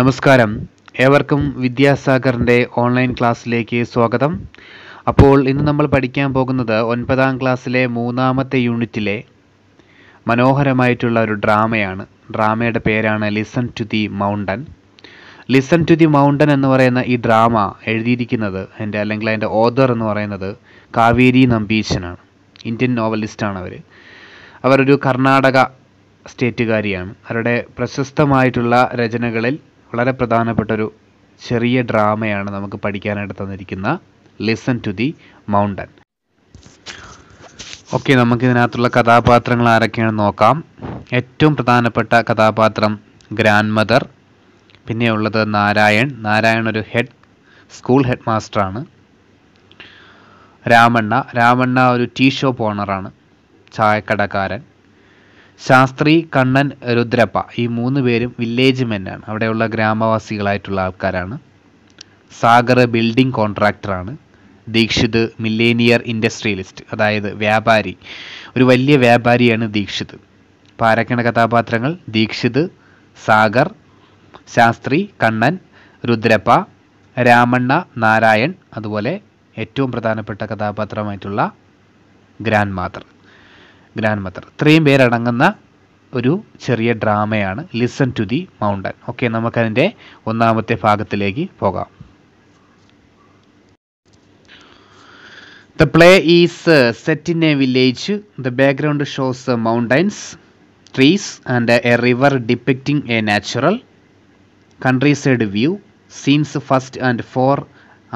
നമസ്കാരം ഏവർക്കും വിദ്യാസാഗറിൻ്റെ ഓൺലൈൻ ക്ലാസ്സിലേക്ക് സ്വാഗതം അപ്പോൾ ഇന്ന് നമ്മൾ പഠിക്കാൻ പോകുന്നത് ഒൻപതാം ക്ലാസ്സിലെ മൂന്നാമത്തെ യൂണിറ്റിലെ മനോഹരമായിട്ടുള്ള ഒരു ഡ്രാമയാണ് ഡ്രാമയുടെ പേരാണ് listen to the mountain listen to the mountain എന്ന് പറയുന്ന ഈ ഡ്രാമ എഴുതിയിരിക്കുന്നത് എൻ്റെ അല്ലെങ്കിൽ അതിൻ്റെ ഓദർ എന്ന് പറയുന്നത് കാവേരി നമ്പീശനാണ് ഇന്ത്യൻ നോവലിസ്റ്റാണ് അവർ അവരൊരു കർണാടക സ്റ്റേറ്റുകാരിയാണ് അവരുടെ പ്രശസ്തമായിട്ടുള്ള രചനകളിൽ വളരെ പ്രധാനപ്പെട്ട ഒരു ചെറിയ ഡ്രാമയാണ് നമുക്ക് പഠിക്കാനായിട്ട് തന്നിരിക്കുന്ന listen to the mountain okay നമുക്കിതിനകത്തുള്ള കഥാപാത്രങ്ങൾ ആരൊക്കെയാണെന്ന് നോക്കാം ഏറ്റവും പ്രധാനപ്പെട്ട കഥാപാത്രം ഗ്രാൻഡ് മദർ പിന്നെ ഉള്ളത് നാരായൺ നാരായൺ ഒരു ഹെഡ് സ്കൂൾ ഹെഡ് മാസ്റ്ററാണ് രാമണ്ണ രാമണ്ണ ഒരു ടീ ഷോപ്പ് ഓണറാണ് ചായക്കടക്കാരൻ ശാസ്ത്രി കണ്ണൻ രുദ്രപ്പ ഈ മൂന്ന് പേരും വില്ലേജ് മെന്നാണ് അവിടെയുള്ള ഗ്രാമവാസികളായിട്ടുള്ള ആൾക്കാരാണ് സാഗർ ബിൽഡിംഗ് കോൺട്രാക്ടറാണ് ദീക്ഷിത് മില്ലേനിയർ ഇൻഡസ്ട്രിയലിസ്റ്റ് അതായത് വ്യാപാരി ഒരു വലിയ വ്യാപാരിയാണ് ദീക്ഷിത് പാരക്കണ കഥാപാത്രങ്ങൾ ദീക്ഷിത് സാഗർ ശാസ്ത്രി കണ്ണൻ രുദ്രപ്പ രാമണ്ണ നാരായൺ അതുപോലെ ഏറ്റവും പ്രധാനപ്പെട്ട കഥാപാത്രമായിട്ടുള്ള ഗ്രാൻഡ് മാതർ ഗ്രാൻഡ് മദർ ഇത്രയും പേരടങ്ങുന്ന ഒരു ചെറിയ ഡ്രാമയാണ് listen to the mountain okay നമുക്കതിൻ്റെ ഒന്നാമത്തെ ഭാഗത്തിലേക്ക് പോകാം the play is set in a village the background shows mountains trees and a river depicting a natural countryside view scenes first and four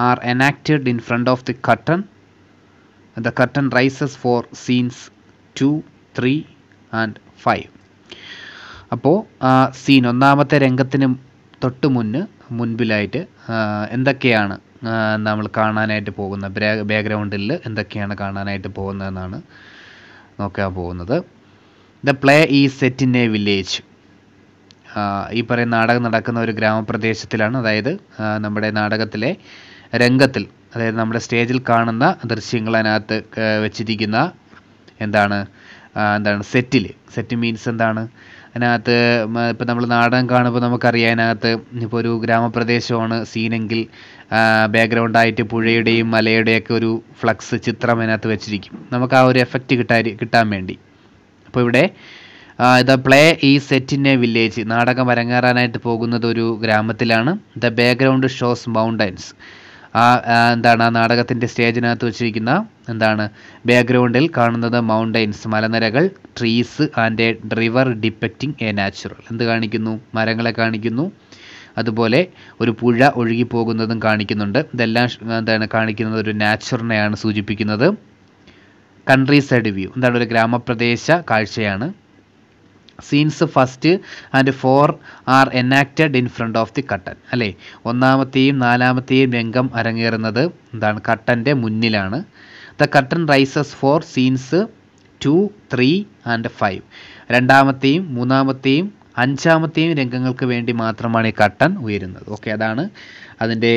are enacted in front of the curtain the curtain rises for scenes two three and five അപ്പോൾ scene ഒന്നാമത്തെ രംഗത്തിന് തൊട്ട് മുന്ന് മുൻപിലായിട്ട് എന്തൊക്കെയാണ് നമ്മൾ കാണാനായിട്ട് പോകുന്ന ബാക്ക്ഗ്രൗണ്ടിൽ എന്തൊക്കെയാണ് കാണാനായിട്ട് പോകുന്നതെന്നാണ് നോക്കാൻ പോകുന്നത് the play is set in a village ഈ പറയുന്ന നാടകം നടക്കുന്ന ഒരു ഗ്രാമപ്രദേശത്തിലാണ് അതായത് നമ്മുടെ നാടകത്തിലെ രംഗത്തിൽ അതായത് നമ്മുടെ സ്റ്റേജിൽ കാണുന്ന ദൃശ്യങ്ങൾ അതിനകത്ത് വെച്ചിരിക്കുന്ന എന്താണ് എന്താണ് സെറ്റിൽ സെറ്റ് മീൻസ് എന്താണ് അതിനകത്ത് ഇപ്പം നമ്മൾ നാടകം കാണുമ്പോൾ നമുക്കറിയാം അതിനകത്ത് ഇപ്പോൾ ഒരു ഗ്രാമപ്രദേശമാണ് സീനെങ്കിൽ ബാക്ക്ഗ്രൗണ്ടായിട്ട് പുഴയുടെയും മലയുടെയൊക്കെ ഒരു ഫ്ലക്സ് ചിത്രം അതിനകത്ത് വെച്ചിരിക്കും നമുക്ക് ആ ഒരു എഫക്റ്റ് കിട്ടാൻ കിട്ടാൻ വേണ്ടി അപ്പോൾ ഇവിടെ the play is set in a village നാടകം അരങ്ങേറാനായിട്ട് പോകുന്നത് ഒരു ഗ്രാമത്തിലാണ് ദ ബാക്ക്ഗ്രൗണ്ട് ഷോസ് മൗണ്ടൻസ് ആ എന്താണ് ആ നാടകത്തിൻ്റെ സ്റ്റേജിനകത്ത് വെച്ചിരിക്കുന്ന എന്താണ് ബാക്ക്ഗ്രൗണ്ടിൽ കാണുന്നത് മൗണ്ടെയ്ൻസ് മലനിരകൾ trees and a river depicting a natural എന്ത് കാണിക്കുന്നു മരങ്ങളെ കാണിക്കുന്നു അതുപോലെ ഒരു പുഴ ഒഴുകിപ്പോകുന്നതും കാണിക്കുന്നുണ്ട് ഇതെല്ലാം എന്താണ് കാണിക്കുന്നത് ഒരു നാച്ചുറിനെയാണ് സൂചിപ്പിക്കുന്നത് കൺട്രി സൈഡ് വ്യൂ എന്താണ് ഒരു ഗ്രാമപ്രദേശ കാഴ്ചയാണ് scenes first and four are enacted in front of the curtain അല്ലേ ഒന്നാമത്തെയും നാലാമത്തെയും രംഗം അരങ്ങേറുന്നത് എന്താണ് കട്ടൻ്റെ മുന്നിലാണ് the curtain rises for scenes two three and five രണ്ടാമത്തെയും മൂന്നാമത്തെയും അഞ്ചാമത്തെയും രംഗങ്ങൾക്ക് വേണ്ടി മാത്രമാണ് ഈ കട്ടൻ ഉയരുന്നത് ഓക്കെ അതാണ് അതിൻ്റെ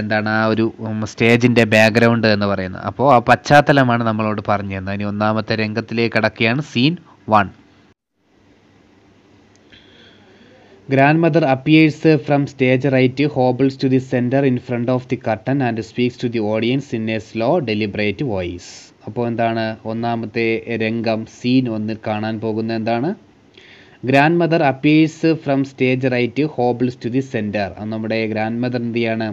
എന്താണ് ആ ഒരു സ്റ്റേജിൻ്റെ ബാക്ക്ഗ്രൗണ്ട് എന്ന് പറയുന്നത് അപ്പോൾ ആ പശ്ചാത്തലമാണ് നമ്മളോട് പറഞ്ഞു തന്നത് ഇനി ഒന്നാമത്തെ രംഗത്തിലേക്ക് കടക്കുകയാണ് scene one Grandmother appears from stage right, hobbles to the center in front of the curtain and speaks to the audience in a slow, deliberate voice. അപ്പോൾ എന്താണ് ഒന്നാമത്തെ രംഗം സീൻ ഒന്ന് കാണാൻ പോകുന്നത് എന്താണ് grandmother appears from stage right hobbles to the centre നമ്മുടെ grandmother എന്ത് ചെയ്യാണ്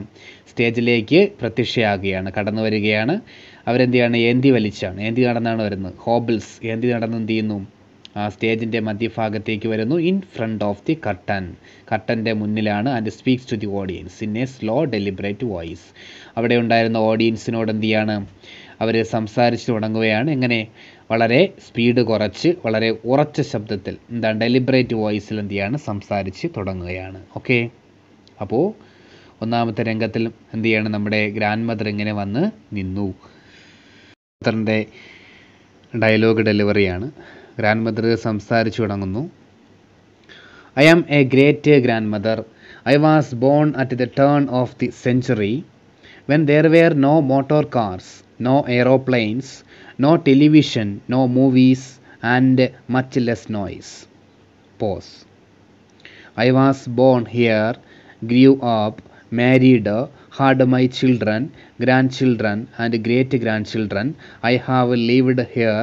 സ്റ്റേജിലേക്ക് പ്രത്യക്ഷയാകുകയാണ് കടന്നു വരികയാണ് അവരെന്ത് ചെയ്യാണ് ഏന്തി വലിച്ചാണ് ഏന്തി നടന്നാണ് വരുന്നത് ഹോബിൾസ് ഏന്തി നടന്ന് എന്ത് ചെയ്യുന്നു സ്റ്റേജിൻ്റെ മധ്യഭാഗത്തേക്ക് വരുന്നു in front of the curtain കട്ടൻ്റെ മുന്നിലാണ് and speaks to the audience in a slow deliberate voice അവിടെ ഉണ്ടായിരുന്ന ഓഡിയൻസിനോട് എന്ത് ചെയ്യാണ് അവർ സംസാരിച്ചു തുടങ്ങുകയാണ് എങ്ങനെ വളരെ സ്പീഡ് കുറച്ച് വളരെ ഉറച്ച ശബ്ദത്തിൽ എന്താ ഡെലിബറേറ്റ് വോയിസിൽ എന്ത് ചെയ്യാണ് സംസാരിച്ച് തുടങ്ങുകയാണ് ഓക്കെ അപ്പോൾ ഒന്നാമത്തെ രംഗത്തിൽ എന്ത് ചെയ്യാണ് നമ്മുടെ ഗ്രാൻഡ് മദർ ഇങ്ങനെ വന്ന് നിന്നു മദറിൻ്റെ ഡയലോഗ് ഡെലിവറിയാണ് ഗ്രാൻഡ് മദർ സംസാരിച്ചു തുടങ്ങുന്നു I am a great grandmother I was born at the turn of the century when there were no motor cars no aeroplanes no television no movies and much less noise pause I was born here grew up married had my children grandchildren and great grandchildren I have lived here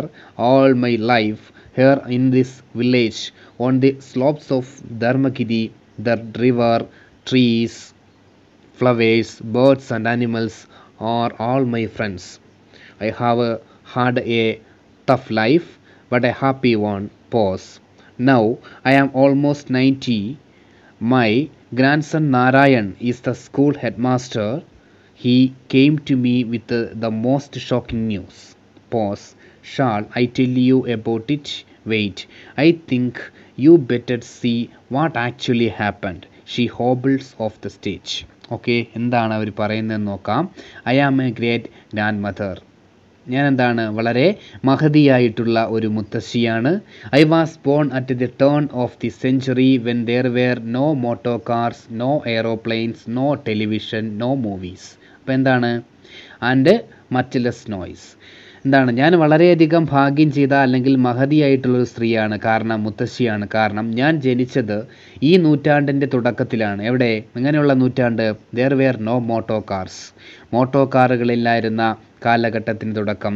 all my life here in this village on the slopes of Dharmakidi, the river trees flowers birds and animals are all my friends i have had a tough life but a happy one pause now i am almost 90 my grandson narayan is the school headmaster he came to me with the, the most shocking news pause shall I tell you about it wait I think you better see what actually happened she hobbles off the stage okay എന്താണ് അവർ പറയുന്നതെന്ന് നോക്കാം I am a great grandmother ഞാൻ എന്താണ് വളരെ മഹതിയായിട്ടുള്ള ഒരു മുത്തശ്ശിയാണ് I was born at the turn of the century when there were no motor cars no aeroplanes no television no movies അപ്പോൾ എന്താണ് ആൻഡ് മറ്റ് ലെസ് നോയ്സ് എന്താണ് ഞാൻ വളരെയധികം ഭാഗ്യം ചെയ്ത അല്ലെങ്കിൽ മഹതിയായിട്ടുള്ളൊരു സ്ത്രീയാണ് കാരണം മുത്തശ്ശിയാണ് കാരണം ഞാൻ ജനിച്ചത് ഈ നൂറ്റാണ്ടിൻ്റെ തുടക്കത്തിലാണ് എവിടെ ഇങ്ങനെയുള്ള നൂറ്റാണ്ട് there were no motor cars motor കാറുകളില്ലായിരുന്ന കാലഘട്ടത്തിന് തുടക്കം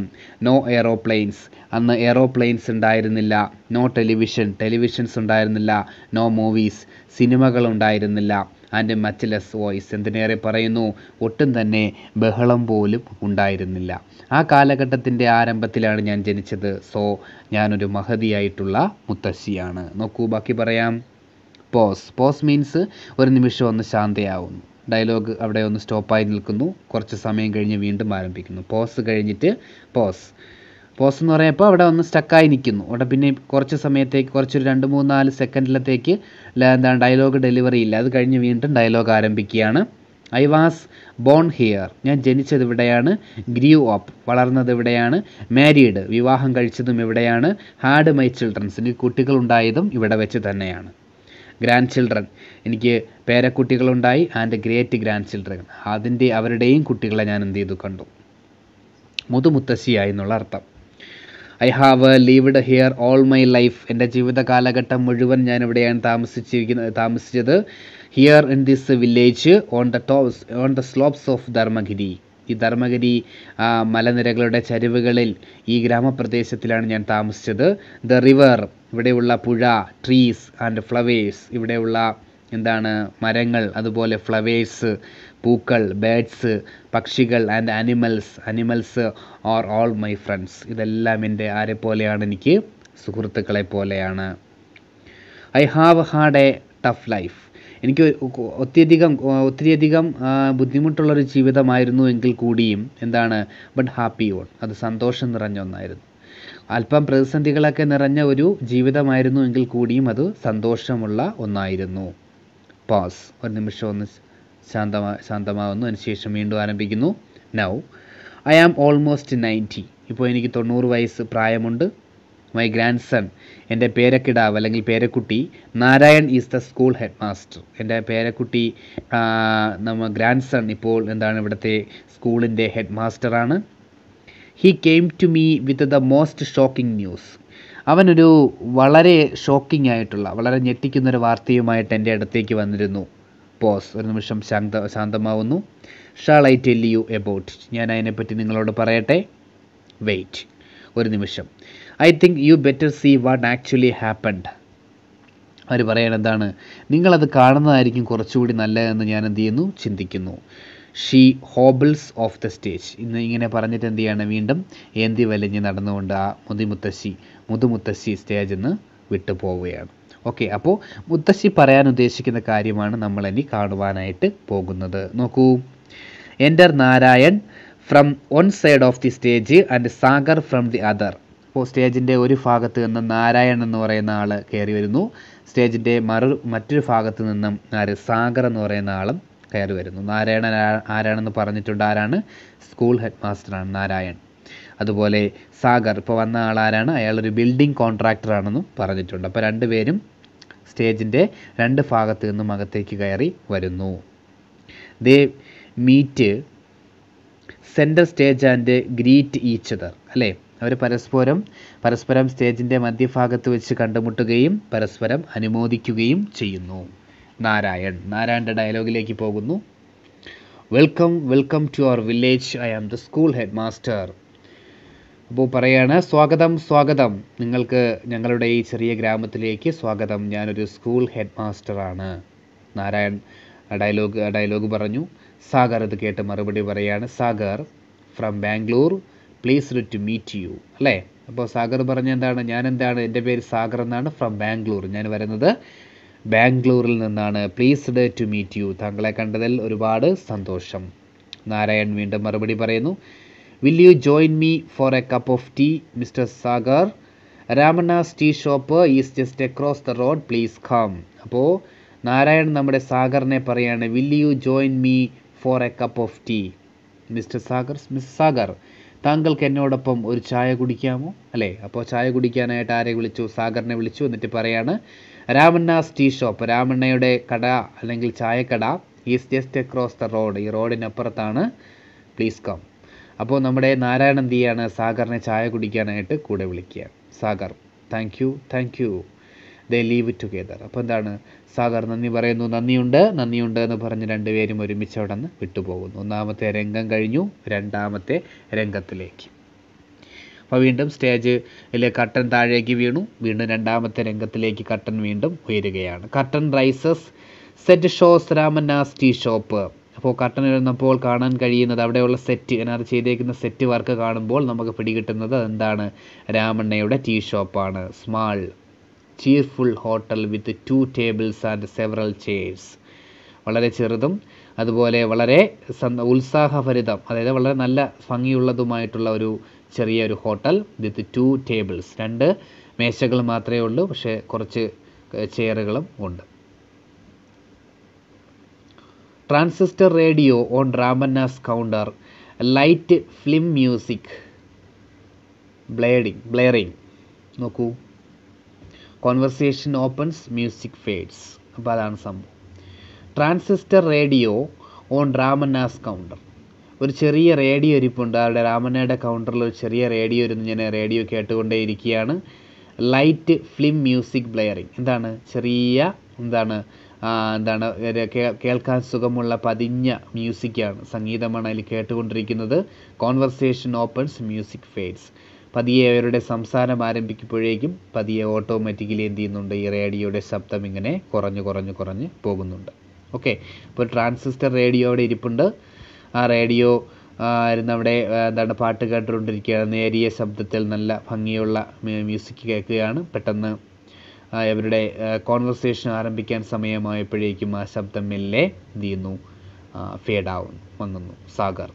നോ എയറോപ്ലെയിൻസ് അന്ന് എയറോപ്ലെയിൻസ് ഉണ്ടായിരുന്നില്ല നോ ടെലിവിഷൻ ടെലിവിഷൻസ് ഉണ്ടായിരുന്നില്ല നോ മൂവീസ് സിനിമകൾ ഉണ്ടായിരുന്നില്ല ആൻഡ് മച്ച് ലെസ് വോയിസ് എന്തിനേറെ പറയുന്നു ഒട്ടും തന്നെ ബഹളം പോലും ഉണ്ടായിരുന്നില്ല ആ കാലഘട്ടത്തിൻ്റെ ആരംഭത്തിലാണ് ഞാൻ ജനിച്ചത് സോ ഞാനൊരു മഹതിയായിട്ടുള്ള മുത്തശ്ശിയാണ് നോക്കൂ ബാക്കി പറയാം പോസ് പോസ് മീൻസ് ഒരു നിമിഷം ഒന്ന് ശാന്തയാവുന്നു ഡയലോഗ് അവിടെ ഒന്ന് സ്റ്റോപ്പായി നിൽക്കുന്നു കുറച്ച് സമയം കഴിഞ്ഞ് വീണ്ടും ആരംഭിക്കുന്നു പോസ് കഴിഞ്ഞിട്ട് പോസ് പോസ് എന്ന് പറയുമ്പോൾ അവിടെ ഒന്ന് സ്റ്റക്കായി നിൽക്കുന്നു അവിടെ പിന്നെ കുറച്ച് സമയത്തേക്ക് കുറച്ചൊരു രണ്ട് മൂന്ന് നാല് സെക്കൻഡിലത്തേക്ക് എന്താണ് ഡയലോഗ് ഡെലിവറി ഇല്ല അത് കഴിഞ്ഞ് വീണ്ടും ഡയലോഗ് ആരംഭിക്കുകയാണ് ഐ വാസ് ബോൺ ഹിയർ ഞാൻ ജനിച്ചത് ഇവിടെയാണ് ഗ്രീവ് അപ്പ് വളർന്നത് ഇവിടെയാണ് മാരീഡ് വിവാഹം കഴിച്ചതും ഇവിടെയാണ് ഹാഡ് മൈ ചിൽഡ്രൻസ് എനിക്ക് ഉണ്ടായതും ഇവിടെ വെച്ച് തന്നെയാണ് ഗ്രാൻഡ് ചിൽഡ്രൻ എനിക്ക് പേരക്കുട്ടികളുണ്ടായി ആൻഡ് ഗ്രേറ്റ് ഗ്രാൻഡ് ചിൽഡ്രൻ അതിൻ്റെ അവരുടെയും കുട്ടികളെ ഞാൻ എന്ത് ചെയ്തു കണ്ടു മുതുമുത്തശ്ശിയായി എന്നുള്ള അർത്ഥം I have lived here all my life എൻ്റെ ജീവിത കാലഘട്ടം മുഴുവൻ ഞാൻ ഇവിടെയാണ് താമസിച്ചിരിക്കുന്നത് താമസിച്ചത് here in this village on the tops on the slopes of Dharmagiri ഈ ധർമ്മഗിരി മലനിരകളുടെ ചരിവുകളിൽ ഈ ഗ്രാമപ്രദേശത്തിലാണ് ഞാൻ താമസിച്ചത് ദ റിവർ ഇവിടെയുള്ള പുഴ ട്രീസ് ആൻഡ് ഫ്ലവേഴ്സ് ഇവിടെയുള്ള എന്താണ് മരങ്ങൾ അതുപോലെ ഫ്ലവേഴ്സ് പൂക്കൾ ബേഡ്സ് പക്ഷികൾ and animals animals are all my friends ഇതെല്ലാം എൻ്റെ ആരെ പോലെയാണ് എനിക്ക് സുഹൃത്തുക്കളെ പോലെയാണ് I have had a tough life എനിക്ക് ഒത്തിരിയധികം ഒത്തിരിയധികം ബുദ്ധിമുട്ടുള്ളൊരു ജീവിതമായിരുന്നു എങ്കിൽ കൂടിയും എന്താണ് ബട്ട് ഹാപ്പി ഓൺ അത് സന്തോഷം നിറഞ്ഞ ഒന്നായിരുന്നു അല്പം പ്രതിസന്ധികളൊക്കെ നിറഞ്ഞ ഒരു ജീവിതമായിരുന്നു എങ്കിൽ കൂടിയും അത് സന്തോഷമുള്ള ഒന്നായിരുന്നു പാസ് ഒരു നിമിഷം ഒന്ന് ശാന്തമാ ശാന്തമാകുന്നു അതിനുശേഷം വീണ്ടും ആരംഭിക്കുന്നു now I am almost ninety ഇപ്പോൾ എനിക്ക് തൊണ്ണൂറ് വയസ്സ് പ്രായമുണ്ട് മൈ ഗ്രാൻഡ് സൺ എൻ്റെ പേരക്കിടാവ് അല്ലെങ്കിൽ പേരക്കുട്ടി Narayan is the school headmaster എൻ്റെ പേരക്കുട്ടി നമ്മ ഗ്രാൻഡ് സൺ ഇപ്പോൾ എന്താണ് ഇവിടുത്തെ സ്കൂളിൻ്റെ ഹെഡ് മാസ്റ്ററാണ് he came to me with the most shocking news അവനൊരു വളരെ ഷോക്കിംഗ് ആയിട്ടുള്ള വളരെ ഞെട്ടിക്കുന്നൊരു വാർത്തയുമായിട്ട് എൻ്റെ അടുത്തേക്ക് വന്നിരുന്നു പോസ് ഒരു നിമിഷം ശാന്ത ശാന്തമാവുന്നു shall I tell you about ഞാൻ അതിനെപ്പറ്റി നിങ്ങളോട് പറയട്ടെ വെയിറ്റ് ഒരു നിമിഷം I think you better see what actually happened അവർ പറയണെന്താണ് എന്താണ് നിങ്ങളത് കാണുന്നതായിരിക്കും കുറച്ചുകൂടി നല്ലതെന്ന് ഞാൻ എന്ത് ചെയ്യുന്നു ചിന്തിക്കുന്നു she hobbles off the stage ഇന്ന് ഇങ്ങനെ പറഞ്ഞിട്ട് എന്ത് ചെയ്യാണ് വീണ്ടും ഏന്തി വലിഞ്ഞ് നടന്നുകൊണ്ട് ആ മുതിമുത്തശ്ശി മുതുമുത്തശ്ശി സ്റ്റേജിൽ നിന്ന് വിട്ടുപോവുകയാണ് ഓക്കെ അപ്പോൾ മുത്തശ്ശി പറയാൻ ഉദ്ദേശിക്കുന്ന കാര്യമാണ് നമ്മൾ ഇനി കാണുവാനായിട്ട് പോകുന്നത് നോക്കൂ enter Narayan from one side of the stage and Sagar from the other അപ്പോൾ സ്റ്റേജിൻ്റെ ഒരു ഭാഗത്ത് നിന്ന് നാരായൺ എന്ന് പറയുന്ന ആൾ കയറി വരുന്നു സ്റ്റേജിൻ്റെ മറു മറ്റൊരു ഭാഗത്ത് നിന്നും ആര് സാഗർ എന്ന് പറയുന്ന ആളും കയറി വരുന്നു നാരായണൻ ആരാണെന്ന് പറഞ്ഞിട്ടുണ്ട് ആരാണ് സ്കൂൾ ഹെഡ് മാസ്റ്ററാണ് നാരായൺ അതുപോലെ സാഗർ ഇപ്പോൾ വന്ന ആളാരാണ് അയാളൊരു ബിൽഡിംഗ് കോൺട്രാക്ടറാണെന്നും പറഞ്ഞിട്ടുണ്ട് അപ്പോൾ രണ്ടുപേരും സ്റ്റേജിൻ്റെ രണ്ട് ഭാഗത്ത് നിന്നും അകത്തേക്ക് കയറി വരുന്നു they meet centre stage and greet other അല്ലേ അവർ പരസ്പരം പരസ്പരം സ്റ്റേജിൻ്റെ മധ്യഭാഗത്ത് വെച്ച് കണ്ടുമുട്ടുകയും പരസ്പരം അനുമോദിക്കുകയും ചെയ്യുന്നു നാരായൺ നാരായണൻ്റെ ഡയലോഗിലേക്ക് പോകുന്നു welcome welcome to our village I am the school headmaster അപ്പോൾ പറയാണ് സ്വാഗതം സ്വാഗതം നിങ്ങൾക്ക് ഞങ്ങളുടെ ഈ ചെറിയ ഗ്രാമത്തിലേക്ക് സ്വാഗതം ഞാനൊരു സ്കൂൾ ഹെഡ് മാസ്റ്ററാണ് നാരായൺ ഡയലോഗ് ഡയലോഗ് പറഞ്ഞു സാഗർ ഇത് കേട്ട് മറുപടി പറയാണ് Sagar from Bangalore please to meet you അല്ലേ അപ്പോൾ സാഗർ പറഞ്ഞ എന്താണ് ഞാൻ എന്താണ് എൻ്റെ പേര് സാഗർ എന്നാണ് ഫ്രം ബാംഗ്ലൂർ ഞാൻ വരുന്നത് ബാംഗ്ലൂരിൽ നിന്നാണ് പ്ലീസ്ഡ് ടു മീറ്റ് യു താങ്കളെ കണ്ടതിൽ ഒരുപാട് സന്തോഷം നാരായൺ വീണ്ടും മറുപടി പറയുന്നു will you join me for a cup of tea mister Sagar Ramanna's tea shop is just across the road please come അപ്പോൾ നാരായണൻ നമ്മുടെ സാഗറിനെ പറയാണ് will you join me for a cup of tea mister Sagar miss Sagar താങ്കൾക്ക് എന്നോടൊപ്പം ഒരു ചായ കുടിക്കാമോ അല്ലേ അപ്പോൾ ചായ കുടിക്കാനായിട്ട് ആരെ വിളിച്ചു സാഗറിനെ വിളിച്ചു എന്നിട്ട് പറയാണ് രാമണ്ണാസ് ടീ ഷോപ്പ് രാമണ്ണയുടെ കട അല്ലെങ്കിൽ ചായക്കട is just across the road ഈ റോഡിനപ്പുറത്താണ് പ്ലീസ് കം അപ്പോൾ നമ്മുടെ നാരായണൻ എന്ത് ചെയ്യാണ് സാഗറിനെ ചായ കുടിക്കാനായിട്ട് കൂടെ വിളിക്കുക Sagar thank you thank you they leave together അപ്പോൾ എന്താണ് സാഗർ നന്ദി പറയുന്നു നന്ദിയുണ്ട് നന്ദിയുണ്ട് എന്ന് പറഞ്ഞ് രണ്ടുപേരും ഒരുമിച്ച് അവിടെ നിന്ന് വിട്ടുപോകുന്നു ഒന്നാമത്തെ രംഗം കഴിഞ്ഞു രണ്ടാമത്തെ രംഗത്തിലേക്ക് അപ്പോൾ വീണ്ടും അല്ലെ കട്ടൻ താഴേക്ക് വീണു വീണ്ടും രണ്ടാമത്തെ രംഗത്തിലേക്ക് കട്ടൻ വീണ്ടും ഉയരുകയാണ് curtain rises set shows Ramanna's tea shop അപ്പോൾ കട്ടൻ എഴുതുന്നപ്പോൾ കാണാൻ കഴിയുന്നത് അവിടെയുള്ള സെറ്റ് അതിനകത്ത് ചെയ്തേക്കുന്ന സെറ്റ് വർക്ക് കാണുമ്പോൾ നമുക്ക് പിടികിട്ടുന്നത് അതെന്താണ് രാമണ്ണയുടെ ടീ ഷോപ്പാണ് small cheerful hotel with two tables and several chairs വളരെ ചെറുതും അതുപോലെ വളരെ ഉത്സാഹഭരിതം അതായത് വളരെ നല്ല ഭംഗിയുള്ളതുമായിട്ടുള്ള ഒരു ചെറിയൊരു ഹോട്ടൽ വിത്ത് ടു ടേബിൾസ് രണ്ട് മേശകൾ മാത്രമേ ഉള്ളൂ പക്ഷേ കുറച്ച് ചെയറുകളും ഉണ്ട് transistor radio on Ramanna's counter light film music blaring blaring നോക്കൂ കോൺവെർസേഷൻ ഓപ്പൺസ് മ്യൂസിക് ഫേഡ്സ് അപ്പോൾ അതാണ് സംഭവം transistor radio on Ramanna's counter ഒരു ചെറിയ റേഡിയോ ഇരിപ്പുണ്ട് അവിടെ രാമനയുടെ കൗണ്ടറിൽ ഒരു ചെറിയ റേഡിയോ ഇരുന്ന് ഞാൻ റേഡിയോ കേട്ടുകൊണ്ടേ ഇരിക്കുകയാണ് ലൈറ്റ് ഫിലിം മ്യൂസിക് ബ്ലെയറിങ് എന്താണ് ചെറിയ എന്താണ് എന്താണ് കേൾക്കാൻ സുഖമുള്ള പതിഞ്ഞ മ്യൂസിക്കാണ് സംഗീതമാണ് അതിൽ കേട്ടുകൊണ്ടിരിക്കുന്നത് കോൺവെർസേഷൻ ഓപ്പൺസ് മ്യൂസിക് ഫേഡ്സ് പതിയെ അവരുടെ സംസാരം ആരംഭിക്കുമ്പോഴേക്കും പതിയെ ഓട്ടോമാറ്റിക്കലി എന്ത് ചെയ്യുന്നുണ്ട് ഈ റേഡിയോയുടെ ശബ്ദം ഇങ്ങനെ കുറഞ്ഞ് കുറഞ്ഞ് കുറഞ്ഞ് പോകുന്നുണ്ട് ഓക്കെ ഇപ്പോൾ ട്രാൻസിസ്റ്റർ റേഡിയോ അവിടെ ഇരിപ്പുണ്ട് ആ റേഡിയോ ഇരുന്ന് അവിടെ എന്താണ് പാട്ട് കേട്ടുകൊണ്ടിരിക്കുകയാണ് നേരിയ ശബ്ദത്തിൽ നല്ല ഭംഗിയുള്ള മ്യൂസിക് കേൾക്കുകയാണ് പെട്ടെന്ന് ഇവരുടെ കോൺവെർസേഷൻ ആരംഭിക്കാൻ സമയമായപ്പോഴേക്കും ആ ശബ്ദം മെല്ലെ എന്ത് ഫേഡ് ഫേഡാവും വന്നുന്നു സാഗർ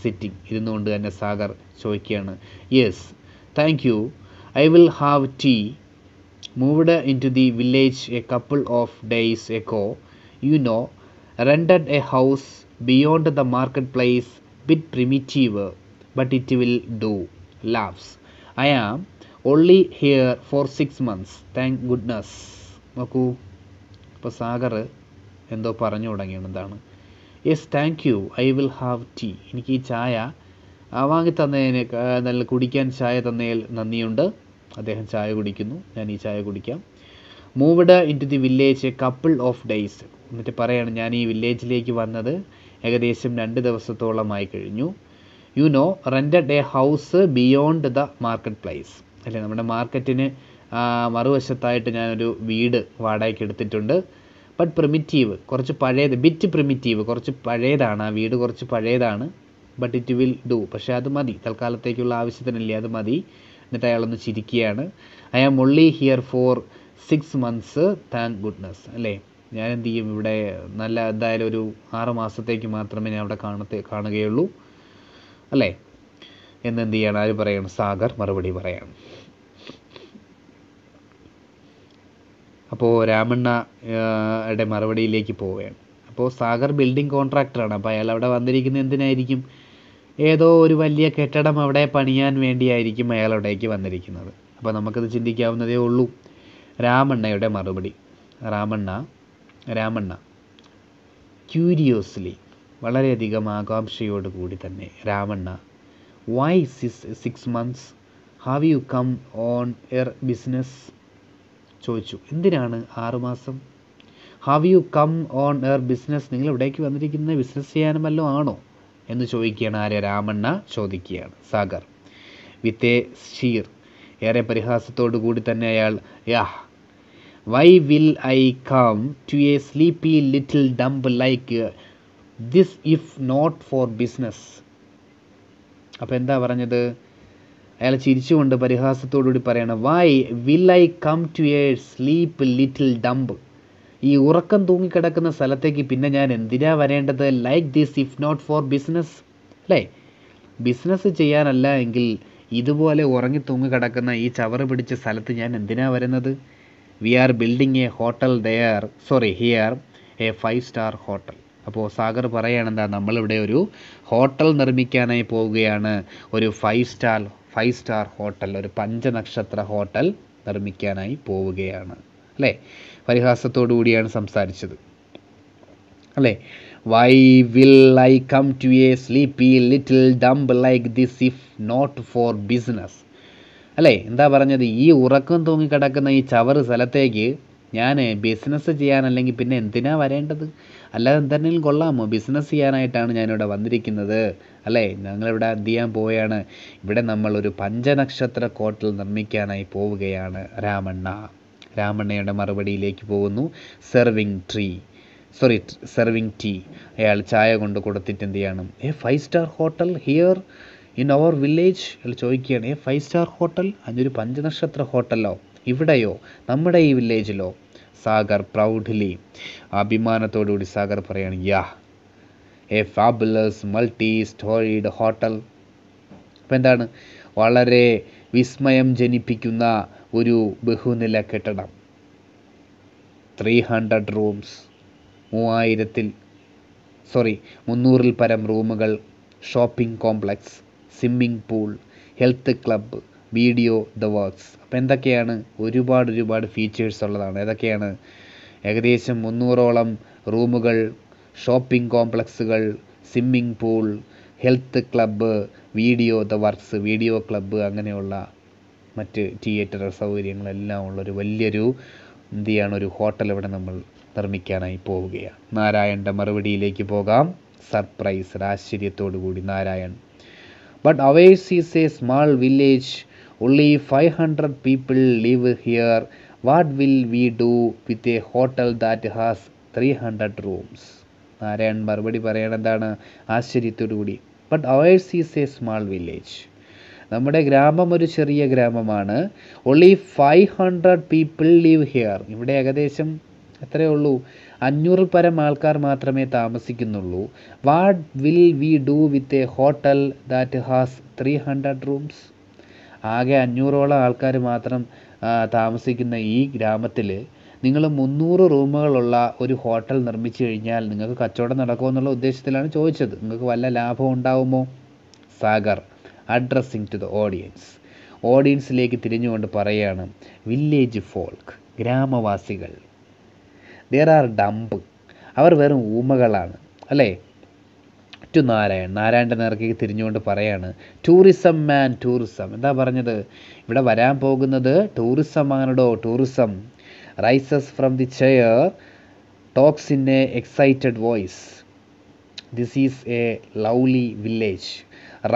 സിറ്റിംഗ് ഇരുന്നുകൊണ്ട് തന്നെ സാഗർ ചോദിക്കുകയാണ് yes thank you I will have tea moved into the village a couple of days ago you know rented a house beyond the market place bit primitive but it will do laughs I am only here for six months thank goodness നോക്കൂ ഇപ്പോൾ സാഗർ എന്തോ പറഞ്ഞു തുടങ്ങിയതാണ് yes thank you I will have tea എനിക്ക് ഈ ചായ വാങ്ങി തന്നതിന് നല്ല കുടിക്കാൻ ചായ തന്നതിൽ നന്ദിയുണ്ട് അദ്ദേഹം ചായ കുടിക്കുന്നു ഞാൻ ഈ ചായ കുടിക്കാം moved into the village a couple of days എന്നിട്ട് പറയാണ് ഞാൻ ഈ വില്ലേജിലേക്ക് വന്നത് ഏകദേശം രണ്ട് ദിവസത്തോളമായി കഴിഞ്ഞു you know rented a house beyond the market place അല്ലെ നമ്മുടെ മാർക്കറ്റിന് മറുവശത്തായിട്ട് ഞാനൊരു വീട് വാടകയ്ക്ക് എടുത്തിട്ടുണ്ട് ബട്ട് പ്രിമിറ്റീവ് കുറച്ച് പഴയത് ബിറ്റ് പ്രിമിറ്റീവ് കുറച്ച് പഴയതാണ് ആ വീട് കുറച്ച് പഴയതാണ് ബട്ട് ഇറ്റ് വിൽ ഡു പക്ഷേ അത് മതി തൽക്കാലത്തേക്കുള്ള ആവശ്യത്തിനല്ലേ അത് മതി എന്നിട്ട് അയാളൊന്ന് ചിരിക്കുകയാണ് I am only here for six months thank goodness അല്ലേ ഞാൻ എന്ത് ചെയ്യും ഇവിടെ നല്ല എന്തായാലും ഒരു ആറ് മാസത്തേക്ക് മാത്രമേ ഞാൻ അവിടെ കാണത്തെ കാണുകയുള്ളൂ അല്ലേ എന്നെന്ത് ചെയ്യണം ആര് പറയണം സാഗർ മറുപടി പറയണം അപ്പോൾ രാമണ്ണ യുടെ മറുപടിയിലേക്ക് പോവുകയാണ് അപ്പോൾ സാഗർ ബിൽഡിംഗ് കോൺട്രാക്ടറാണ് അപ്പോൾ അയാൾ അവിടെ വന്നിരിക്കുന്നത് എന്തിനായിരിക്കും ഏതോ ഒരു വലിയ കെട്ടിടം അവിടെ പണിയാൻ വേണ്ടിയായിരിക്കും അയാൾ അവിടേക്ക് വന്നിരിക്കുന്നത് അപ്പോൾ നമുക്കത് ചിന്തിക്കാവുന്നതേ ഉള്ളൂ രാമണ്ണയുടെ മറുപടി രാമണ്ണ രാമണ്ണ ക്യൂരിയോസ്ലി വളരെയധികം ആകാംക്ഷയോട് കൂടി തന്നെ രാമണ്ണ വൈ സിസ് six months have you come on a business ചോദിച്ചു എന്തിനാണ് ആറുമാസം have you come on a business നിങ്ങൾ ഇവിടേക്ക് വന്നിരിക്കുന്നത് ബിസിനസ് ചെയ്യാനും വല്ലതും ആണോ എന്ന് ചോദിക്കുകയാണ് ആര്യ രാമണ്ണ ചോദിക്കുകയാണ് സാഗർ വിത്ത് എ ഷീർ ഏറെ പരിഹാസത്തോടു കൂടി തന്നെ അയാൾ yeah why will I come to a sleepy little dump like this if not for business അപ്പോൾ എന്താ പറഞ്ഞത് അയാൾ ചിരിച്ചുകൊണ്ട് പരിഹാസത്തോടുകൂടി പറയണം why will I come to a sleep little dump ഈ ഉറക്കം തൂങ്ങിക്കിടക്കുന്ന സ്ഥലത്തേക്ക് പിന്നെ ഞാൻ എന്തിനാ വരേണ്ടത് like this if not for business അല്ലേ ബിസിനസ് ചെയ്യാനല്ല എങ്കിൽ ഇതുപോലെ ഉറങ്ങി തൂങ്ങിക്കിടക്കുന്ന ഈ ചവറ് പിടിച്ച സ്ഥലത്ത് ഞാൻ എന്തിനാ വരുന്നത് we are building a hotel there sorry here a five star hotel അപ്പോൾ സാഗർ പറയുകയാണെന്താ നമ്മളിവിടെ ഒരു ഹോട്ടൽ നിർമ്മിക്കാനായി പോവുകയാണ് ഒരു five star five star hotel ഒരു പഞ്ചനക്ഷത്ര ഹോട്ടൽ നിർമ്മിക്കാനായി പോവുകയാണ് അല്ലേ പരിഹാസത്തോടു കൂടിയാണ് സംസാരിച്ചത് അല്ലേ why will I come to a sleepy little dump like this if not for business അല്ലേ എന്താ പറഞ്ഞത് ഈ ഉറക്കം തൂങ്ങിക്കിടക്കുന്ന ഈ ചവറ് സ്ഥലത്തേക്ക് ഞാൻ ബിസിനസ് ചെയ്യാൻ അല്ലെങ്കിൽ പിന്നെ എന്തിനാ വരേണ്ടത് അല്ലാതെ എന്തെങ്കിലും കൊള്ളാമോ ബിസിനസ് ചെയ്യാനായിട്ടാണ് ഞാനിവിടെ വന്നിരിക്കുന്നത് അല്ലേ ഞങ്ങളിവിടെ എന്ത് ചെയ്യാൻ പോവുകയാണ് ഇവിടെ നമ്മളൊരു പഞ്ചനക്ഷത്ര ഹോട്ടൽ നിർമ്മിക്കാനായി പോവുകയാണ് രാമണ്ണ രാമണ്ണയുടെ മറുപടിയിലേക്ക് പോകുന്നു serving tree sorry serving tea അയാൾ ചായ കൊണ്ട് കൊടുത്തിട്ട് എന്ത് ചെയ്യണം a five star hotel here in our village അയാൾ ചോദിക്കുകയാണ് ഏ ഫൈവ് സ്റ്റാർ ഹോട്ടൽ അതിനൊരു പഞ്ചനക്ഷത്ര ഹോട്ടലോ ഇവിടെയോ നമ്മുടെ ഈ വില്ലേജിലോ സാഗർ പ്രൗഡ്ലി അഭിമാനത്തോടുകൂടി സാഗർ പറയാണ് yeah a fabulous multi storeyed hotel അപ്പം എന്താണ് വളരെ വിസ്മയം ജനിപ്പിക്കുന്ന ഒരു ബഹുനില കെട്ടിടം ത്രീ ഹൺഡ്രഡ് റൂംസ് മൂവായിരത്തിൽ സോറി മുന്നൂറിൽ പരം റൂമുകൾ shopping complex swimming pool health club video the works അപ്പോൾ എന്തൊക്കെയാണ് ഒരുപാട് ഒരുപാട് ഫീച്ചേഴ്സ് ഉള്ളതാണ് ഏതൊക്കെയാണ് ഏകദേശം മുന്നൂറോളം റൂമുകൾ ഷോപ്പിംഗ് കോംപ്ലക്സുകൾ swimming pool health club video the works video club അങ്ങനെയുള്ള മറ്റ് തിയേറ്റർ സൗകര്യങ്ങളെല്ലാം ഉള്ളൊരു വലിയൊരു എന്ത് ചെയ്യാണ് ഒരു ഹോട്ടൽ ഇവിടെ നമ്മൾ നിർമ്മിക്കാനായി പോവുകയാണ് നാരായണൻ്റെ മറുപടിയിലേക്ക് പോകാം സർപ്രൈസ് ആശ്ചര്യത്തോടു കൂടി Narayan but ours is a small village only 500 people live here what will we do with a hotel that has 300 rooms Narayan മറുപടി പറയണതാണ് ആശ്ചര്യത്തോടുകൂടി but ours is a small village നമ്മുടെ ഗ്രാമം ഒരു ചെറിയ ഗ്രാമമാണ് only five hundred people live here ഇവിടെ ഏകദേശം അത്രയേ ഉള്ളൂ അഞ്ഞൂറിൽ പരം ആൾക്കാർ മാത്രമേ താമസിക്കുന്നുള്ളൂ what will we do with a hotel that has three hundred rooms ആകെ അഞ്ഞൂറോളം ആൾക്കാർ മാത്രം താമസിക്കുന്ന ഈ ഗ്രാമത്തിൽ നിങ്ങൾ മുന്നൂറ് റൂമുകളുള്ള ഒരു ഹോട്ടൽ നിർമ്മിച്ചു കഴിഞ്ഞാൽ നിങ്ങൾക്ക് കച്ചവടം നടക്കുമോ എന്നുള്ള ഉദ്ദേശത്തിലാണ് ചോദിച്ചത് നിങ്ങൾക്ക് വല്ല ലാഭം ഉണ്ടാവുമോ Sagar addressing to the audience ഓഡിയൻസിലേക്ക് തിരിഞ്ഞുകൊണ്ട് പറയുകയാണ് വില്ലേജ് ഫോൾക്ക് ഗ്രാമവാസികൾ ദർ ആർ ഡംപ് അവർ വെറും ഊമകളാണ് അല്ലേ ടു നാരായൺ നാരായണൻ്റെ നേർക്ക് തിരിഞ്ഞുകൊണ്ട് പറയാണ് ടൂറിസം മാൻ ടൂറിസം എന്താ പറഞ്ഞത് ഇവിടെ വരാൻ പോകുന്നത് ടൂറിസം ആണോ tourism rises from the chair talks in a excited voice this is a lovely village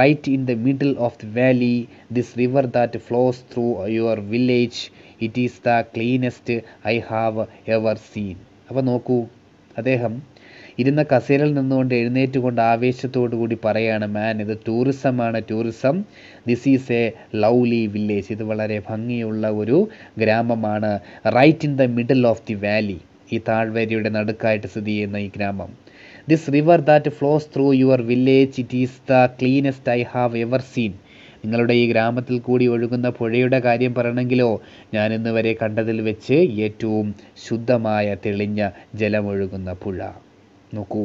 right in the middle of the valley this river that flows through your village it is the cleanest I have ever seen അപ്പോൾ നോക്കൂ അദ്ദേഹം ഇരുന്ന കസേരയിൽ നിന്നുകൊണ്ട് എഴുന്നേറ്റുകൊണ്ട് ആവേശത്തോടു കൂടി പറയാണ് man ഇത് ടൂറിസമാണ് tourism this is a lovely village ഇത് വളരെ ഭംഗിയുള്ള ഒരു ഗ്രാമമാണ് right in the middle of the valley ഈ താഴ്വരയുടെ നടുക്കായിട്ട് സ്ഥിതി ചെയ്യുന്ന ഈ ഗ്രാമം this river that flows through your village it is the cleanest I have ever seen നിങ്ങളുടെ ഈ ഗ്രാമത്തിൽ കൂടി ഒഴുകുന്ന പുഴയുടെ കാര്യം പറയണമെങ്കിലോ ഞാൻ ഇന്ന് വരെ കണ്ടതിൽ വെച്ച് ഏറ്റവും ശുദ്ധമായ തെളിഞ്ഞ ജലമൊഴുകുന്ന പുഴ നോക്കൂ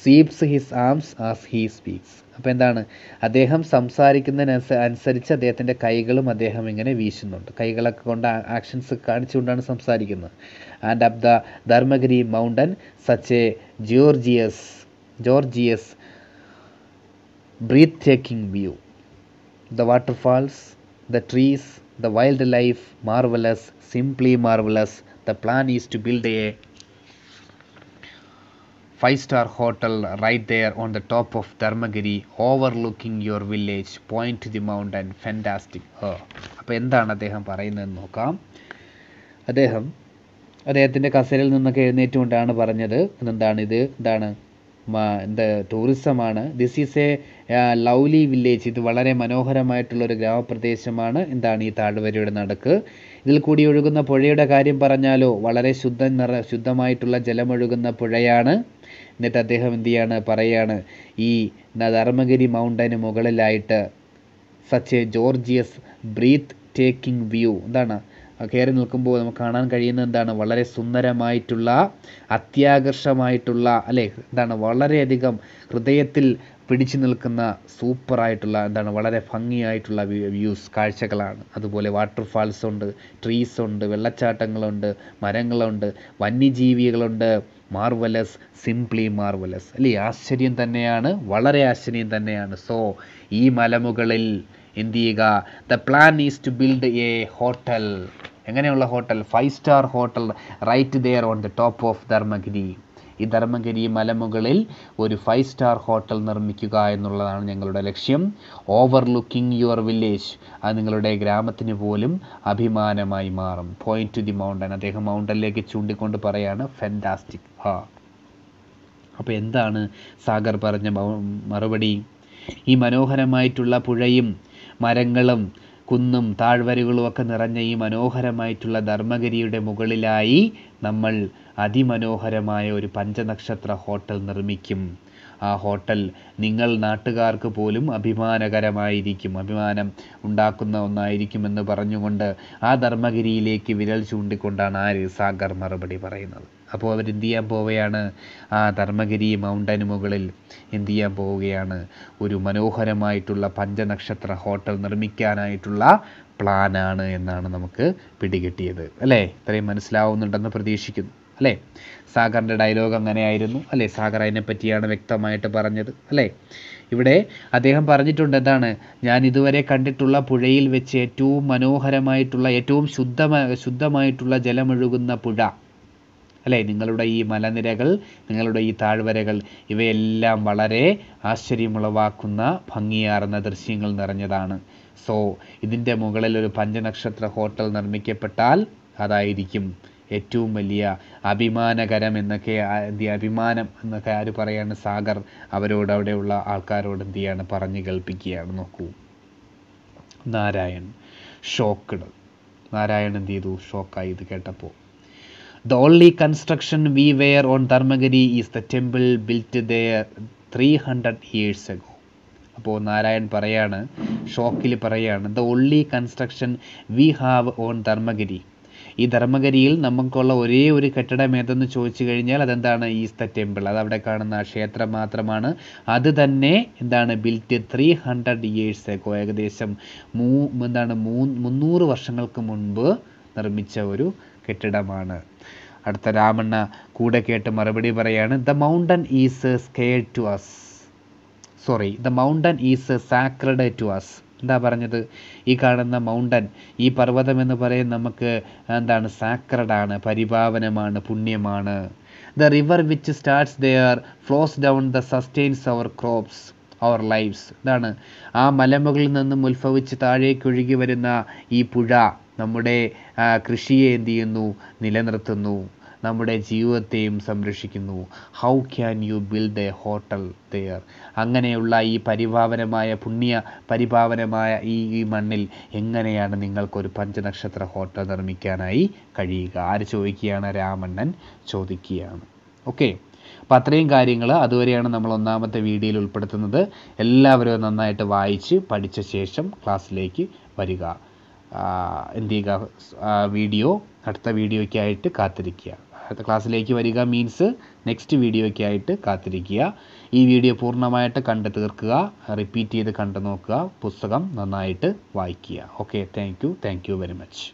sweeps his arms as he speaks അപ്പോൾ എന്താണ് അദ്ദേഹം സംസാരിക്കുന്നതിനനുസ അനുസരിച്ച് അദ്ദേഹത്തിൻ്റെ കൈകളും അദ്ദേഹം ഇങ്ങനെ വീശുന്നുണ്ട് കൈകളൊക്കെ കൊണ്ട് ആക്ഷൻസ് കാണിച്ചുകൊണ്ടാണ് സംസാരിക്കുന്നത് and up the Dharmagiri mountain such a gorgeous gorgeous breathtaking view the waterfalls the trees the wildlife marvellous simply marvellous the plan is to build a five star hotel right there on the top of Dharmagiri over your your village to the mountain fantastic ഹോ അപ്പോൾ എന്താണ് അദ്ദേഹം പറയുന്നതെന്ന് നോക്കാം അദ്ദേഹം അദ്ദേഹത്തിൻ്റെ കസേരയിൽ നിന്നൊക്കെ എഴുന്നേറ്റുകൊണ്ടാണ് പറഞ്ഞത് എന്താണ് ഇത് എന്താണ് എന്താ ടൂറിസമാണ് this is a lovely village ഇത് വളരെ മനോഹരമായിട്ടുള്ള ഒരു ഗ്രാമപ്രദേശമാണ് എന്താണ് ഈ താഴ്വരയുടെ നടക്ക് ഇതിൽ കൂടി ഒഴുകുന്ന പുഴയുടെ കാര്യം പറഞ്ഞാലോ വളരെ ശുദ്ധ നിറ ശുദ്ധമായിട്ടുള്ള ജലമൊഴുകുന്ന പുഴയാണ് എന്നിട്ട് അദ്ദേഹം എന്ത് ചെയ്യാണ് പറയുകയാണ് ഈ ധർമ്മഗിരി മൗണ്ടന് മുകളിലായിട്ട് such a gorgeous breathtaking view എന്താണ് കയറി നിൽക്കുമ്പോൾ നമുക്ക് കാണാൻ കഴിയുന്ന എന്താണ് വളരെ സുന്ദരമായിട്ടുള്ള അത്യാകർഷമായിട്ടുള്ള അല്ലേ എന്താണ് വളരെയധികം ഹൃദയത്തിൽ പിടിച്ചു നിൽക്കുന്ന സൂപ്പറായിട്ടുള്ള എന്താണ് വളരെ ഭംഗിയായിട്ടുള്ള വ്യൂസ് കാഴ്ചകളാണ് അതുപോലെ വാട്ടർഫാൾസ് ഉണ്ട് ട്രീസ് ഉണ്ട് വെള്ളച്ചാട്ടങ്ങളുണ്ട് മരങ്ങളുണ്ട് വന്യജീവികളുണ്ട് മാർവലസ് സിംപ്ലി മാർവലസ് അല്ലേ ആശ്ചര്യം തന്നെയാണ് വളരെ ആശ്ചര്യം തന്നെയാണ് സോ ഈ മലമുകളിൽ എന്ത് ചെയ്യുക the plan is to build a hotel എങ്ങനെയുള്ള hotel five star hotel right there on the top of Dharmagiri ഈ ധർമ്മഗിരി മലമുകളിൽ ഒരു ഫൈവ് സ്റ്റാർ ഹോട്ടൽ നിർമ്മിക്കുക എന്നുള്ളതാണ് ഞങ്ങളുടെ ലക്ഷ്യം ഓവർ ലുക്കിംഗ് യുവർ വില്ലേജ് അത് നിങ്ങളുടെ ഗ്രാമത്തിന് പോലും അഭിമാനമായി മാറും പോയിന്റ് ടു ദി മൗണ്ടൻ അദ്ദേഹം മൗണ്ടനിലേക്ക് ചൂണ്ടിക്കൊണ്ട് പറയാണ് ഫെൻറ്റാസ്റ്റിക് ഹാ അപ്പോൾ എന്താണ് സാഗർ പറഞ്ഞ മറുപടി ഈ മനോഹരമായിട്ടുള്ള പുഴയും മരങ്ങളും കുന്നും ഒക്കെ നിറഞ്ഞ ഈ മനോഹരമായിട്ടുള്ള ധർമ്മഗിരിയുടെ മുകളിലായി നമ്മൾ അതിമനോഹരമായ ഒരു പഞ്ചനക്ഷത്ര ഹോട്ടൽ നിർമ്മിക്കും ആ ഹോട്ടൽ നിങ്ങൾ നാട്ടുകാർക്ക് പോലും അഭിമാനകരമായിരിക്കും അഭിമാനം ഉണ്ടാക്കുന്ന ഒന്നായിരിക്കും എന്ന് പറഞ്ഞുകൊണ്ട് ആ ധർമ്മഗിരിയിലേക്ക് വിരൽ ചൂണ്ടിക്കൊണ്ടാണ് ആര് സാഗർ മറുപടി പറയുന്നത് അപ്പോൾ അവർ എന്ത് ചെയ്യാൻ പോവുകയാണ് ആ ധർമ്മഗിരി മൗണ്ടന് മുകളിൽ എന്ത് ചെയ്യാൻ പോവുകയാണ് ഒരു മനോഹരമായിട്ടുള്ള പഞ്ചനക്ഷത്ര ഹോട്ടൽ നിർമ്മിക്കാനായിട്ടുള്ള പ്ലാനാണ് എന്നാണ് നമുക്ക് പിടികിട്ടിയത് അല്ലേ ഇത്രയും മനസ്സിലാവുന്നുണ്ടെന്ന് പ്രതീക്ഷിക്കുന്നു അല്ലേ സാഗറിൻ്റെ ഡയലോഗ് അങ്ങനെയായിരുന്നു അല്ലേ സാഗർ അതിനെപ്പറ്റിയാണ് വ്യക്തമായിട്ട് പറഞ്ഞത് അല്ലേ ഇവിടെ അദ്ദേഹം പറഞ്ഞിട്ടുണ്ട് എന്താണ് ഞാൻ ഇതുവരെ കണ്ടിട്ടുള്ള പുഴയിൽ വെച്ച് ഏറ്റവും മനോഹരമായിട്ടുള്ള ഏറ്റവും ശുദ്ധ ശുദ്ധമായിട്ടുള്ള ജലമൊഴുകുന്ന പുഴ അല്ലേ നിങ്ങളുടെ ഈ മലനിരകൾ നിങ്ങളുടെ ഈ താഴ്വരകൾ ഇവയെല്ലാം വളരെ ആശ്ചര്യമുളവാക്കുന്ന ഭംഗിയാർന്ന ദൃശ്യങ്ങൾ നിറഞ്ഞതാണ് സോ ഇതിൻ്റെ മുകളിൽ ഒരു പഞ്ചനക്ഷത്ര ഹോട്ടൽ നിർമ്മിക്കപ്പെട്ടാൽ അതായിരിക്കും ഏറ്റവും വലിയ അഭിമാനകരം എന്നൊക്കെ എന്ത് അഭിമാനം എന്നൊക്കെ ആര് പറയാണ് സാഗർ അവരോട് അവിടെയുള്ള ആൾക്കാരോട് എന്ത് ചെയ്യാണ് പറഞ്ഞു കേൾപ്പിക്കുകയാണ് നോക്കൂ നാരായൺ ഷോക്കഡ് നാരായൺ എന്ത് ചെയ്തു ഷോക്കായി ഇത് കേട്ടപ്പോൾ The only construction we wear on Dharmagiri is the temple built there 300 years ago. അപ്പോൾ നാരായൺ പറയാണ് ഷോക്കിൽ പറയാണ് the only construction we have on Dharmagiri ഈ ധർമ്മഗിരിയിൽ നമുക്കുള്ള ഒരേ ഒരു കെട്ടിടം ഏതെന്ന് ചോദിച്ചു കഴിഞ്ഞാൽ അതെന്താണ് ഈസ് ദ ടെമ്പിൾ അത് അവിടെ കാണുന്ന ക്ഷേത്രം മാത്രമാണ് അത് തന്നെ എന്താണ് built three hundred years ago ഏകദേശം മൂ എന്താണ് മൂ മുന്നൂറ് വർഷങ്ങൾക്ക് മുൻപ് നിർമ്മിച്ച ഒരു കെട്ടിടമാണ് അടുത്ത രാമണ്ണ കൂടെ കേട്ട് മറുപടി പറയാണ് the mountain is scared to us sorry the mountain is sacred to us എന്താ പറഞ്ഞത് ഈ കാണുന്ന മൗണ്ടൻ ഈ പർവ്വതം എന്ന് പറയുന്ന നമുക്ക് എന്താണ് സാക്രഡാണ് പരിപാവനമാണ് പുണ്യമാണ് the river which starts there flows down the sustains our crops our lifes ഇതാണ് ആ മലമുകളിൽ നിന്നും ഉത്ഭവിച്ച് താഴേക്ക് ഒഴുകി വരുന്ന ഈ പുഴ നമ്മുടെ കൃഷിയെ എന്ത് ചെയ്യുന്നു നിലനിർത്തുന്നു നമ്മുടെ ജീവിതത്തെയും സംരക്ഷിക്കുന്നു how can you build a hotel there അങ്ങനെയുള്ള ഈ പരിഭാവനമായ പുണ്യ പരിഭാവനമായ ഈ ഈ മണ്ണിൽ എങ്ങനെയാണ് നിങ്ങൾക്കൊരു പഞ്ചനക്ഷത്ര ഹോട്ടൽ നിർമ്മിക്കാനായി കഴിയുക ആര് ചോദിക്കുകയാണ് രാമണ്ണൻ ചോദിക്കുകയാണ് ഓക്കെ അപ്പം അത്രയും കാര്യങ്ങൾ അതുവരെയാണ് നമ്മൾ ഒന്നാമത്തെ വീഡിയോയിൽ ഉൾപ്പെടുത്തുന്നത് എല്ലാവരും നന്നായിട്ട് വായിച്ച് പഠിച്ച ശേഷം ക്ലാസ്സിലേക്ക് വരിക എന്ത് ചെയ്യുക വീഡിയോ അടുത്ത വീഡിയോയ്ക്കായിട്ട് കാത്തിരിക്കുക അടുത്ത ക്ലാസ്സിലേക്ക് വരിക മീൻസ് നെക്സ്റ്റ് വീഡിയോയ്ക്കായിട്ട് കാത്തിരിക്കുക ഈ വീഡിയോ പൂർണ്ണമായിട്ട് കണ്ട് തീർക്കുക റിപ്പീറ്റ് ചെയ്ത് കണ്ടു നോക്കുക പുസ്തകം നന്നായിട്ട് വായിക്കുക okay thank you thank you very much